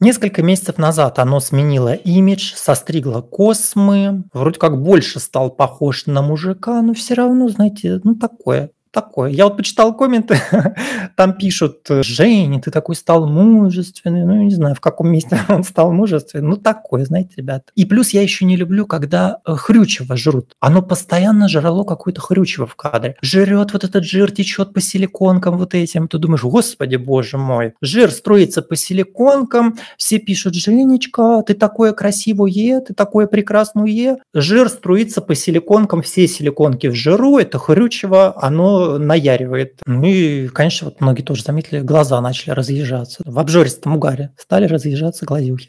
Несколько месяцев назад оно сменило имидж, состригло космы, вроде как больше стал похож на мужика, но все равно, знаете, ну такое такое. Я вот почитал комменты, там пишут, Жень, ты такой стал мужественный. Ну, не знаю, в каком месте он стал мужественный, Ну, такое, знаете, ребят. И плюс я еще не люблю, когда э, хрючево жрут. Оно постоянно жрало какое-то хрючево в кадре. Жрет вот этот жир, течет по силиконкам вот этим. Ты думаешь, господи, боже мой. Жир строится по силиконкам. Все пишут, Женечка, ты такое красивое, ты такое прекрасное. Жир струится по силиконкам, все силиконки в жиру. Это хрючево, оно наяривает. Ну и, конечно, вот многие тоже заметили, глаза начали разъезжаться. В обжористом угаре стали разъезжаться глазюхи.